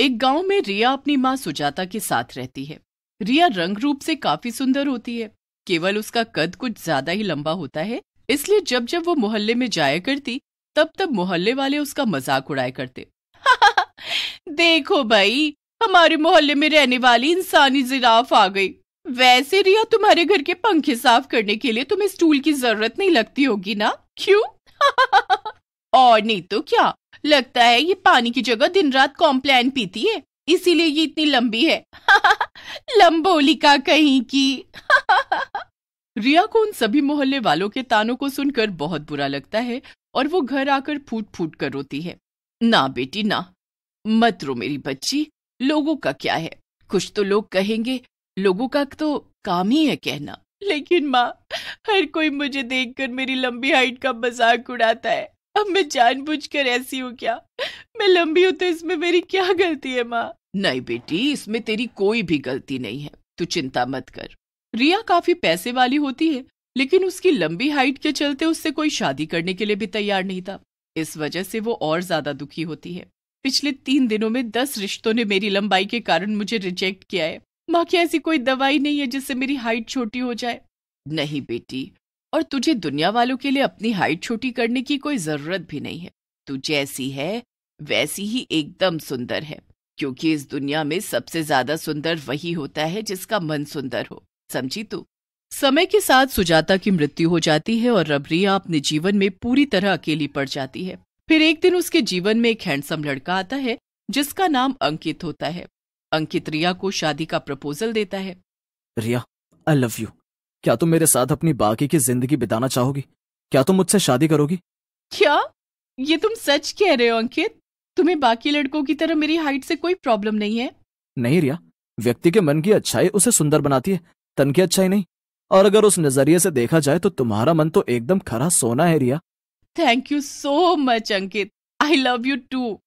एक गांव में रिया अपनी माँ सुजाता के साथ रहती है रिया रंग रूप से काफी सुंदर होती है केवल उसका कद कुछ ज्यादा ही लंबा होता है इसलिए जब जब वो मोहल्ले में जाया करती तब तब मोहल्ले वाले उसका मजाक उड़ाया करते देखो भाई हमारे मोहल्ले में रहने वाली इंसानी जिराफ आ गई वैसे रिया तुम्हारे घर के पंखे साफ करने के लिए तुम्हें स्टूल की जरूरत नहीं लगती होगी ना क्यों और नहीं तो क्या लगता है ये पानी की जगह दिन रात कॉम्प्लान पीती है इसीलिए ये इतनी लंबी है लंबोलिका कहीं की रिया को उन सभी मोहल्ले वालों के तानों को सुनकर बहुत बुरा लगता है और वो घर आकर फूट फूट कर रोती है ना बेटी ना मत रो मेरी बच्ची लोगों का क्या है कुछ तो लोग कहेंगे लोगों का तो काम ही है कहना लेकिन माँ हर कोई मुझे देखकर मेरी लंबी हाइट का मजाक उड़ाता है अब मैं जानबूझकर ऐसी हूँ क्या मैं लंबी हूँ तो इसमें मेरी क्या गलती है माँ नहीं बेटी इसमें तेरी कोई भी गलती नहीं है तू चिंता मत कर रिया काफी पैसे वाली होती है लेकिन उसकी लंबी हाइट के चलते उससे कोई शादी करने के लिए भी तैयार नहीं था इस वजह से वो और ज्यादा दुखी होती है पिछले तीन दिनों में दस रिश्तों ने मेरी लंबाई के कारण मुझे रिजेक्ट किया है माँ की ऐसी कोई दवाई नहीं है जिससे मेरी हाइट छोटी हो जाए नहीं बेटी और तुझे दुनिया वालों के लिए अपनी हाइट छोटी करने की कोई जरूरत भी नहीं है तू जैसी है वैसी ही एकदम सुंदर है क्योंकि इस दुनिया में सबसे ज्यादा सुंदर वही होता है जिसका मन सुंदर हो समझी तू समय के साथ सुजाता की मृत्यु हो जाती है और रबरिया अपने जीवन में पूरी तरह अकेली पड़ जाती है फिर एक दिन उसके जीवन में एक हैंडसम लड़का आता है जिसका नाम अंकित होता है अंकित रिया को शादी का प्रपोजल देता है रिया आई लव यू क्या तुम मेरे साथ अपनी बाकी की जिंदगी बिताना चाहोगी क्या तुम मुझसे शादी करोगी क्या ये तुम सच कह रहे हो अंकित तुम्हें बाकी लड़कों की तरह मेरी हाइट से कोई प्रॉब्लम नहीं है नहीं रिया व्यक्ति के मन की अच्छाई उसे सुंदर बनाती है तन की अच्छाई नहीं और अगर उस नजरिए से देखा जाए तो तुम्हारा मन तो एकदम खरा सोना है Riya thank you so much Ankit I love you too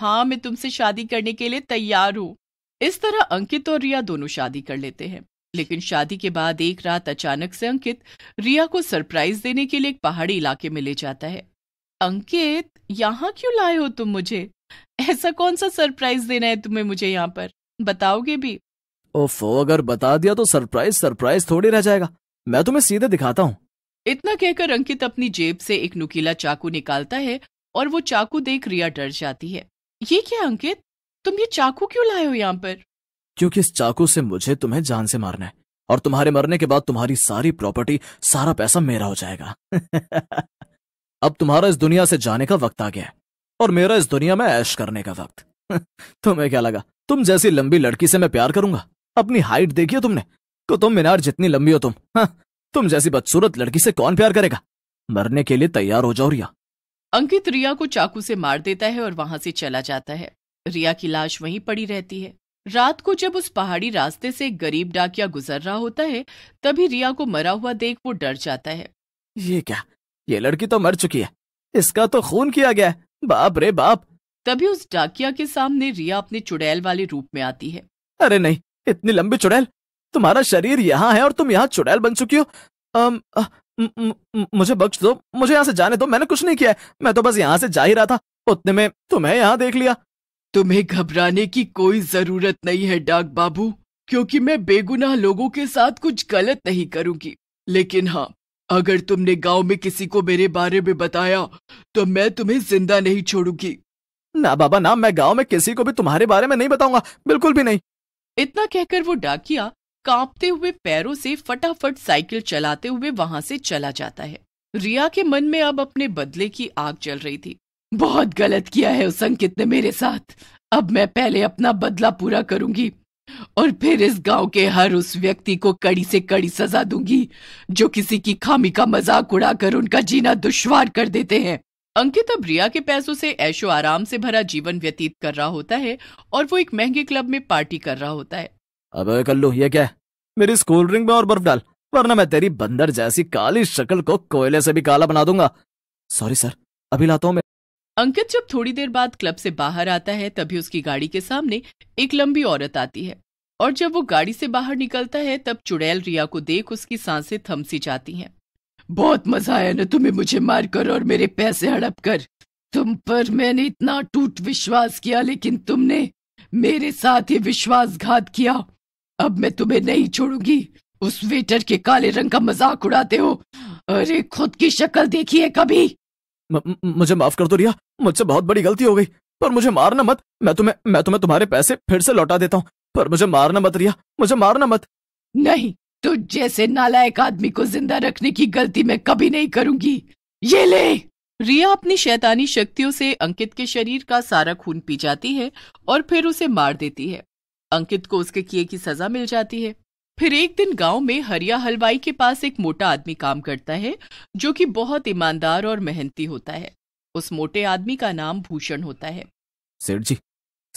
हाँ मैं तुमसे शादी करने के लिए तैयार हूँ इस तरह अंकित और रिया दोनों शादी कर लेते हैं लेकिन शादी के बाद एक रात अचानक से अंकित रिया को सरप्राइज देने के लिए एक पहाड़ी इलाके में ले जाता है अंकित यहाँ क्यों लाए हो तुम मुझे ऐसा कौन सा सरप्राइज देना है तुम्हें मुझे यहाँ पर बताओगे भी ओफो अगर बता दिया तो सरप्राइज सरप्राइज थोड़ी रह जाएगा मैं तुम्हें सीधे दिखाता हूँ इतना कहकर अंकित अपनी जेब से एक नुकीला चाकू निकालता है और वो चाकू देख रिया डर जाती है ये क्या अंकित तुम ये चाकू क्यों लाए हो यहाँ पर क्योंकि इस चाकू से मुझे तुम्हें जान से मारना है और तुम्हारे मरने के बाद तुम्हारी सारी प्रॉपर्टी सारा पैसा मेरा हो जाएगा अब तुम्हारा इस दुनिया से जाने का वक्त आ गया है और मेरा इस दुनिया में ऐश करने का वक्त तुम्हें क्या लगा तुम जैसी लंबी लड़की से मैं प्यार करूंगा अपनी हाइट देखी तुमने तो तुम मीनार जितनी लंबी हो तुम हाँ, तुम जैसी बदसूरत लड़की से कौन प्यार करेगा मरने के लिए तैयार हो जाओ रिया अंकित रिया को चाकू से मार देता है और वहां से चला जाता है रिया की लाश वहीं पड़ी रहती है रात को जब उस पहाड़ी रास्ते से गरीब डाकिया गुजर रहा होता है तभी रिया को मरा हुआ देख वो डर जाता है ये क्या ये लड़की तो मर चुकी है इसका तो खून किया गया बाप रे बाप तभी उस डाकिया के सामने रिया अपने चुड़ैल वाले रूप में आती है अरे नहीं इतनी लंबी चुड़ैल तुम्हारा शरीर यहाँ है और तुम यहाँ चुड़ैल बन चुकी हो अम, अ, मुझे बख्श दो मुझे यहाँ से जाने दो मैंने कुछ नहीं किया मैं तो बस यहाँ से जा ही रहा था उतने में तुम्हें यहाँ देख लिया तुम्हें घबराने की कोई जरूरत नहीं है डाक बाबू क्योंकि मैं बेगुनाह लोगों के साथ कुछ गलत नहीं करूंगी लेकिन हाँ अगर तुमने गांव में किसी को मेरे बारे में बताया तो मैं तुम्हें जिंदा नहीं छोड़ूंगी ना बाबा ना मैं गांव में किसी को भी तुम्हारे बारे में नहीं बताऊंगा बिल्कुल भी नहीं इतना कहकर वो डाकिया कांपते हुए पैरों से फटाफट साइकिल चलाते हुए वहां से चला जाता है रिया के मन में अब अपने बदले की आग चल रही थी बहुत गलत किया है उस अंकित ने मेरे साथ अब मैं पहले अपना बदला पूरा करूंगी और फिर इस गांव के हर उस व्यक्ति को कड़ी से कड़ी सजा दूंगी जो किसी की खामी का मजाक उड़ाकर उनका जीना दुश्वार कर देते हैं अंकित अब रिया के पैसों से ऐशो आराम से भरा जीवन व्यतीत कर रहा होता है और वो एक महंगे क्लब में पार्टी कर रहा होता है अब कल्लू ये क्या मेरी स्कूल ड्रिंक में और बर्फ डाल वरना मैं तेरी बंदर जैसी काली शक्ल को कोयले से भी काला बना दूंगा सॉरी सर अभी लाता हूँ मैं अंकित जब थोड़ी देर बाद क्लब से बाहर आता है तभी उसकी गाड़ी के सामने एक लंबी औरत आती है और जब वो गाड़ी से बाहर निकलता है तब चुड़ैल रिया को देख उसकी सांसें थमसी जाती हैं बहुत मजा आया ना तुम्हें मुझे मारकर और मेरे पैसे हड़प कर तुम पर मैंने इतना टूट विश्वास किया लेकिन तुमने मेरे साथ ही विश्वासघात किया अब मैं तुम्हें नहीं छोड़ूंगी उस वेटर के काले रंग का मजाक उड़ाते हो अरे खुद की शक्ल देखी है कभी मुझे माफ कर दो रिया मुझसे बहुत बड़ी गलती हो गई पर मुझे मारना मत मैं तुम्हें मैं तुम्हें तुम्हारे पैसे फिर से लौटा देता हूँ पर मुझे मारना मत रिया मुझे मारना मत नहीं तो जैसे नालायक आदमी को जिंदा रखने की गलती मैं कभी नहीं करूंगी ये ले रिया अपनी शैतानी शक्तियों से अंकित के शरीर का सारा खून पी जाती है और फिर उसे मार देती है अंकित को उसके किए की सजा मिल जाती है फिर एक दिन गांव में हरिया हलवाई के पास एक मोटा आदमी काम करता है जो कि बहुत ईमानदार और मेहनती होता है उस मोटे आदमी का नाम भूषण होता है सेठ जी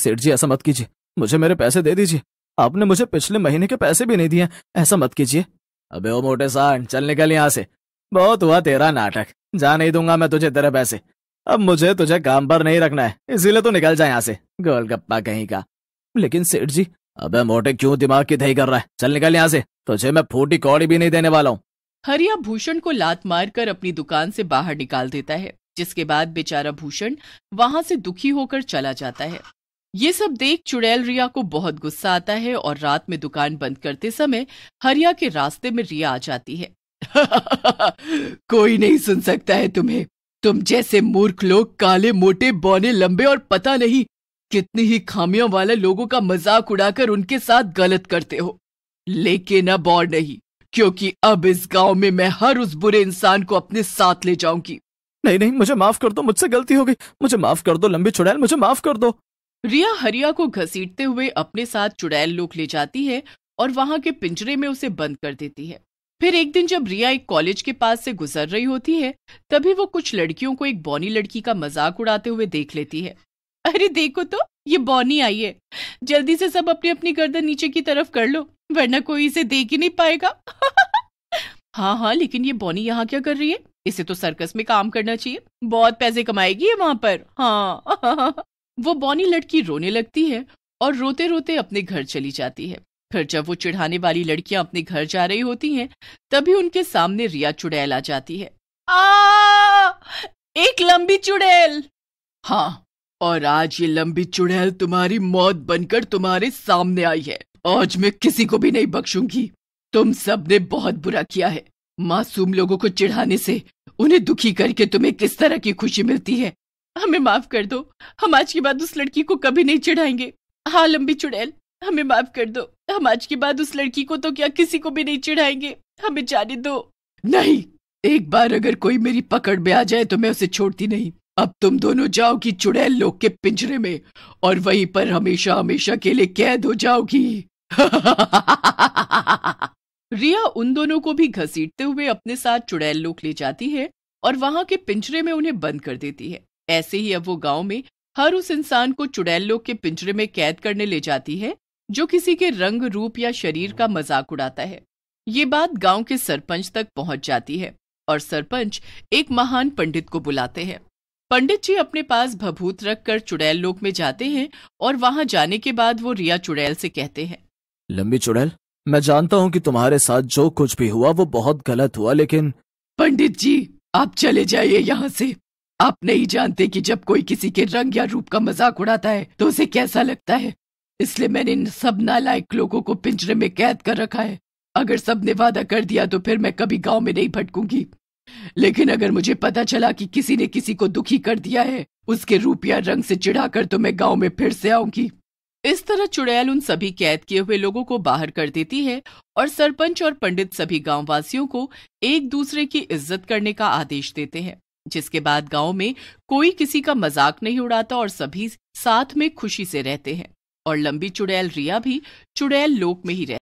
सेठ जी ऐसा मत कीजिए मुझे मेरे पैसे दे दीजिए आपने मुझे पिछले महीने के पैसे भी नहीं दिए ऐसा मत कीजिए अबे ओ मोटे सान चल निकल यहाँ से बहुत हुआ तेरा नाटक जा नहीं दूंगा मैं तुझे तेरे पैसे अब मुझे तुझे काम पर नहीं रखना है इसीलिए तो निकल जाए यहाँ से गोलगप्पा कहीं का लेकिन सेठ जी अबे मोटे क्यों दिमाग की दही कर रहा है चल निकल यहाँ से तुझे मैं फूटी कौड़ी भी नहीं देने वाला हूँ हरिया भूषण को लात मारकर अपनी दुकान से बाहर निकाल देता है जिसके बाद बेचारा भूषण वहाँ से दुखी होकर चला जाता है ये सब देख चुड़ैल रिया को बहुत गुस्सा आता है और रात में दुकान बंद करते समय हरिया के रास्ते में रिया आ जाती है कोई नहीं सुन सकता है तुम्हें तुम जैसे मूर्ख लोग काले मोटे बौने लंबे और पता नहीं कितनी ही खामियों वाले लोगों का मजाक उड़ाकर उनके साथ गलत करते हो लेकिन अब और नहीं क्योंकि अब इस गांव में मैं हर उस बुरे इंसान को अपने साथ ले जाऊंगी नहीं नहीं मुझे माफ कर दो मुझसे गलती हो गई मुझे माफ कर दो लंबी चुड़ैल मुझे माफ कर दो रिया हरिया को घसीटते हुए अपने साथ चुड़ैल लोग ले जाती है और वहां के पिंजरे में उसे बंद कर देती है फिर एक दिन जब रिया एक कॉलेज के पास से गुजर रही होती है तभी वो कुछ लड़कियों को एक बौनी लड़की का मजाक उड़ाते हुए देख लेती है अरे देखो तो ये बॉनी आई है जल्दी से सब अपनी अपनी गर्दन नीचे की तरफ कर लो वरना कोई इसे देख ही नहीं पाएगा हाँ हाँ लेकिन ये बॉनी यहाँ क्या कर रही है इसे तो सर्कस में काम करना चाहिए बहुत पैसे कमाएगी ये वहां पर हाँ वो बॉनी लड़की रोने लगती है और रोते रोते अपने घर चली जाती है फिर जब वो चिढ़ाने वाली लड़कियां अपने घर जा रही होती हैं तभी उनके सामने रिया चुड़ैल आ जाती है आ एक लंबी चुड़ैल हाँ और आज ये लंबी चुड़ैल तुम्हारी मौत बनकर तुम्हारे सामने आई है आज मैं किसी को भी नहीं बख्शूंगी तुम सब ने बहुत बुरा किया है मासूम लोगों को चिढ़ाने से उन्हें दुखी करके तुम्हें किस तरह की खुशी मिलती है हमें माफ कर दो हम आज के बाद उस लड़की को कभी नहीं चिढ़ाएंगे हाँ लंबी चुड़ैल हमें माफ कर दो हम आज के बाद उस लड़की को तो क्या किसी को भी नहीं चिढ़ाएंगे हमें जाने दो नहीं एक बार अगर कोई मेरी पकड़ में आ जाए तो मैं उसे छोड़ती नहीं अब तुम दोनों जाओगी चुड़ैल लोग के पिंजरे में और वहीं पर हमेशा हमेशा के लिए कैद हो जाओगी रिया उन दोनों को भी घसीटते हुए अपने साथ चुड़ैल लोक ले जाती है और वहां के पिंजरे में उन्हें बंद कर देती है ऐसे ही अब वो गांव में हर उस इंसान को चुड़ैल लोग के पिंजरे में कैद करने ले जाती है जो किसी के रंग रूप या शरीर का मजाक उड़ाता है ये बात गांव के सरपंच तक पहुंच जाती है और सरपंच एक महान पंडित को बुलाते हैं पंडित जी अपने पास भभूत रखकर चुड़ैल लोक में जाते हैं और वहां जाने के बाद वो रिया चुड़ैल से कहते हैं लंबी चुड़ैल मैं जानता हूँ कि तुम्हारे साथ जो कुछ भी हुआ वो बहुत गलत हुआ लेकिन पंडित जी आप चले जाइए यहाँ से आप नहीं जानते कि जब कोई किसी के रंग या रूप का मजाक उड़ाता है तो उसे कैसा लगता है इसलिए मैंने इन सब नालायक लोगों को पिंजरे में कैद कर रखा है अगर सबने वादा कर दिया तो फिर मैं कभी गांव में नहीं भटकूंगी लेकिन अगर मुझे पता चला कि किसी ने किसी को दुखी कर दिया है उसके रूपिया रंग से चिढ़ाकर तो मैं गांव में फिर से आऊंगी इस तरह चुड़ैल उन सभी कैद किए हुए लोगों को बाहर कर देती है और सरपंच और पंडित सभी गाँव वासियों को एक दूसरे की इज्जत करने का आदेश देते हैं जिसके बाद गांव में कोई किसी का मजाक नहीं उड़ाता और सभी साथ में खुशी से रहते हैं और लंबी चुड़ैल रिया भी चुड़ैल लोक में ही रहती